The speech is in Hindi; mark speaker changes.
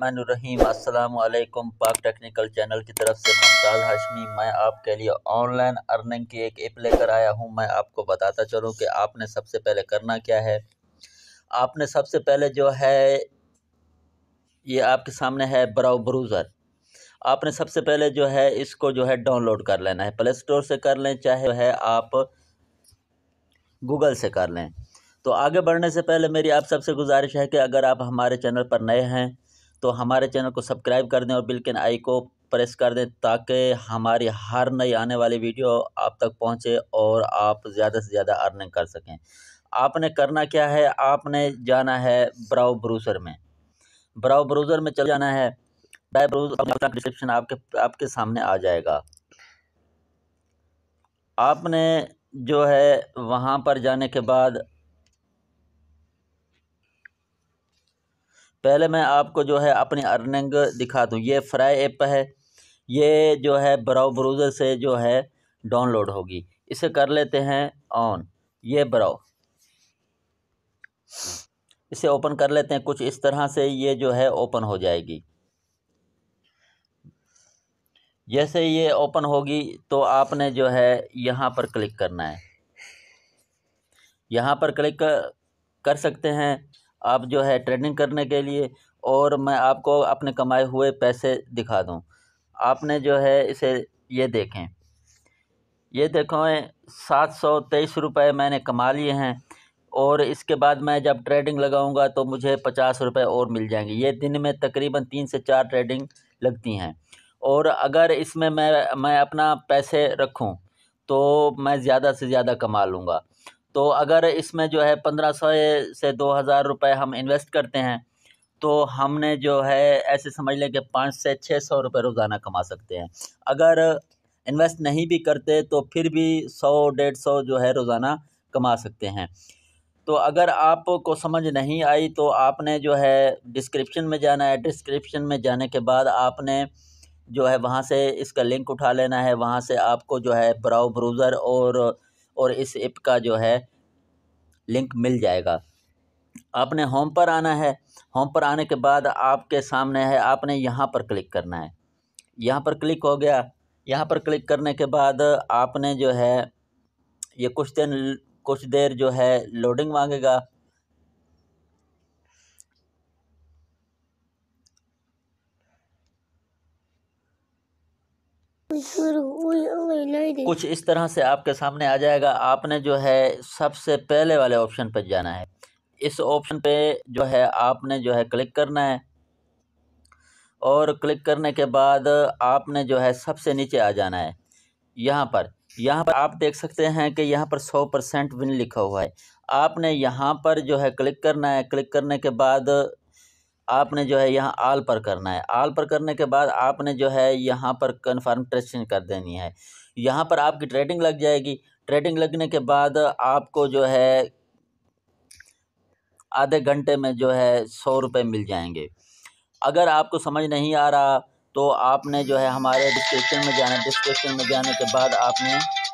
Speaker 1: असलम पाक टेक्निकल चैनल की तरफ से मुमताज़ हाशमी मैं आपके लिए ऑनलाइन अर्निंग की एक ऐप लेकर आया हूं मैं आपको बताता चलूं कि आपने सबसे पहले करना क्या है आपने सबसे पहले जो है ये आपके सामने है ब्राउ ब्रूज़र आपने सबसे पहले जो है इसको जो है डाउनलोड कर लेना है प्ले स्टोर से कर लें चाहे है आप गूगल से कर लें तो आगे बढ़ने से पहले मेरी आप सबसे गुजारिश है कि अगर आप हमारे चैनल पर नए हैं तो हमारे चैनल को सब्सक्राइब कर दें और के आई को प्रेस कर दें ताकि हमारी हर नई आने वाली वीडियो आप तक पहुंचे और आप ज़्यादा से ज़्यादा अर्निंग कर सकें आपने करना क्या है आपने जाना है ब्राउ ब्रूजर में ब्राउ ब्राउज़र में चल जाना है ब्राउ ब्राउज़र डिस्क्रिप्शन आपके आपके सामने आ जाएगा आपने जो है वहाँ पर जाने के बाद पहले मैं आपको जो है अपनी अर्निंग दिखा दूँ ये फ्राई ऐप है ये जो है ब्राउ ब्रोजर से जो है डाउनलोड होगी इसे कर लेते हैं ऑन ये ब्राउ इसे ओपन कर लेते हैं कुछ इस तरह से ये जो है ओपन हो जाएगी जैसे ये ओपन होगी तो आपने जो है यहाँ पर क्लिक करना है यहाँ पर क्लिक कर सकते हैं आप जो है ट्रेडिंग करने के लिए और मैं आपको अपने कमाए हुए पैसे दिखा दूँ आपने जो है इसे ये देखें ये देखो सात सौ तेईस रुपये मैंने कमा लिए हैं और इसके बाद मैं जब ट्रेडिंग लगाऊंगा तो मुझे पचास रुपये और मिल जाएंगे ये दिन में तकरीबन तीन से चार ट्रेडिंग लगती हैं और अगर इसमें मैं मैं अपना पैसे रखूं तो मैं ज़्यादा से ज़्यादा कमा लूँगा तो अगर इसमें जो है पंद्रह सौ से दो हज़ार रुपये हम इन्वेस्ट करते हैं तो हमने जो है ऐसे समझ लें कि पाँच से छः सौ रुपये रोज़ाना कमा सकते हैं अगर इन्वेस्ट नहीं भी करते तो फिर भी सौ डेढ़ सौ जो है रोज़ाना कमा सकते हैं तो अगर आपको समझ नहीं आई तो आपने जो है डिस्क्रिप्शन में जाना है डिस्क्रिप्शन में जाने के बाद आपने जो है वहाँ से इसका लिंक उठा लेना है वहाँ से आपको जो है ब्राउ ब्रूज़र और और इस ऐप का जो है लिंक मिल जाएगा आपने होम पर आना है होम पर आने के बाद आपके सामने है आपने यहाँ पर क्लिक करना है यहाँ पर क्लिक हो गया यहाँ पर क्लिक करने के बाद आपने जो है ये कुछ दिन कुछ देर जो है लोडिंग मांगेगा कुछ इस तरह से आपके सामने आ जाएगा आपने जो है सबसे पहले वाले ऑप्शन पर जाना है इस ऑप्शन पे जो है आपने जो है क्लिक करना है और क्लिक करने के बाद आपने जो है सबसे नीचे आ जाना है यहाँ पर यहाँ पर आप देख सकते हैं कि यहाँ पर सौ परसेंट विन लिखा हुआ है आपने यहाँ पर जो है क्लिक करना है क्लिक करने के बाद आपने जो है यहाँ आल पर करना है आल पर करने के बाद आपने जो है यहाँ पर कन्फर्म ट्रेडिंग कर देनी है यहाँ पर आपकी ट्रेडिंग लग जाएगी ट्रेडिंग लगने के बाद आपको जो है आधे घंटे में जो है सौ रुपये मिल जाएंगे अगर आपको समझ नहीं आ रहा तो आपने जो है हमारे डिस्क्रिप्शन में जाना डिस्क्रिप्शन में जाने के बाद आपने